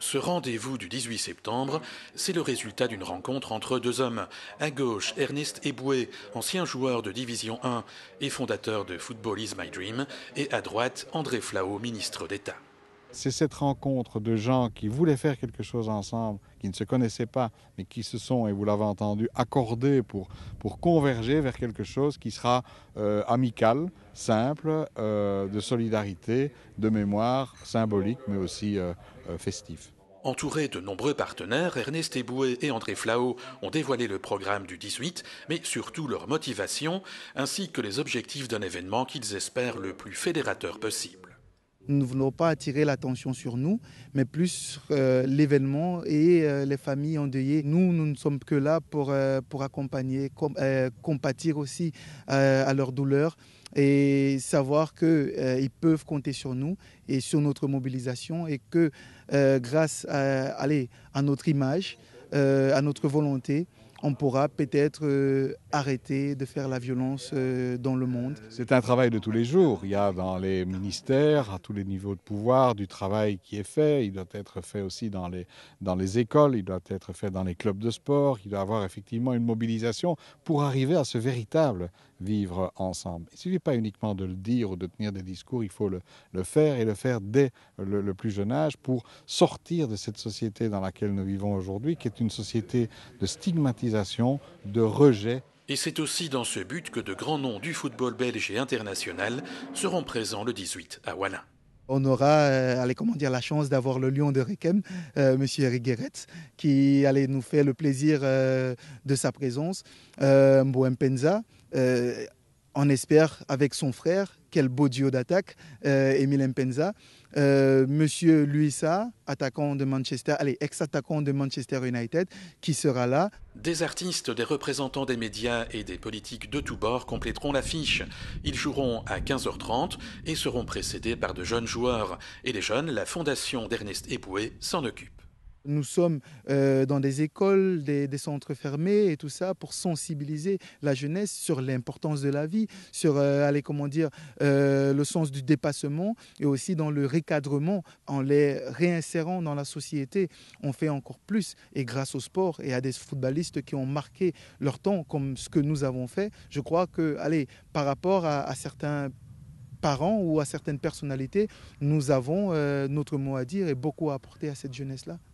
Ce rendez-vous du 18 septembre, c'est le résultat d'une rencontre entre deux hommes. À gauche, Ernest Eboué, ancien joueur de Division 1 et fondateur de Football is My Dream, et à droite, André Flao, ministre d'État c'est cette rencontre de gens qui voulaient faire quelque chose ensemble, qui ne se connaissaient pas, mais qui se sont, et vous l'avez entendu, accordés pour, converger vers quelque chose qui sera euh, amical, simple, euh, de solidarité, de mémoire, symbolique, mais aussi euh, festif. Entourés de nombreux partenaires, Ernest Eboué et André Flao ont dévoilé le programme du 18, mais surtout leur motivation, ainsi que les objectifs d'un événement qu'ils espèrent le plus fédérateur possible. Nous ne voulons pas attirer l'attention sur nous, mais plus sur euh, l'événement et euh, les familles endeuillées. Nous, nous ne sommes que là pour, euh, pour accompagner, compatir aussi à leur douleur et savoir qu'ils peuvent compter sur nous et sur notre mobilisation et que grâce à, à notre image, à notre volonté, on pourra peut-être euh, arrêter de faire la violence euh, dans le monde. C'est un travail de tous les jours. Il y a dans les ministères, à tous les niveaux de pouvoir, du travail qui est fait. Il doit être fait aussi dans les, dans les écoles, il doit être fait dans les clubs de sport. Il doit avoir effectivement une mobilisation pour arriver à ce véritable vivre ensemble. Il ne suffit pas uniquement de le dire ou de tenir des discours, il faut le, faire et le faire dès le, plus jeune âge pour sortir de cette société dans laquelle nous vivons aujourd'hui, qui est une société de stigmatisation, de rejet. Et c'est aussi dans ce but que de grands noms du football belge et international seront présents le 18 à Wallin on aura euh, allez, comment dire, la chance d'avoir le lion de Rekem, euh, Monsieur Eric qui allait nous faire le plaisir euh, de sa présence. Euh, on espère avec son frère, quel beau duo d'attaque, Emile euh, Mpenza. Euh, Monsieur Luisa, attaquant de Manchester, allez, ex-attaquant de Manchester United, qui sera là. Des artistes, des représentants des médias et des politiques de tous bords compléteront l'affiche. Ils joueront à 15h30 et seront précédés par de jeunes joueurs. Et les jeunes, la fondation d'Ernest Eboué s'en occupe. Nous sommes euh, dans des écoles, des, centres fermés et tout ça pour sensibiliser la jeunesse sur l'importance de la vie, sur euh, allez, comment dire, euh, le sens du dépassement et aussi dans le recadrement. En les réinsérant dans la société, on fait encore plus. Et grâce au sport et à des footballistes qui ont marqué leur temps comme ce que nous avons fait, je crois que, allez, par rapport à, certains parents ou à certaines personnalités, nous avons notre mot à dire et beaucoup à apporter à cette jeunesse-là.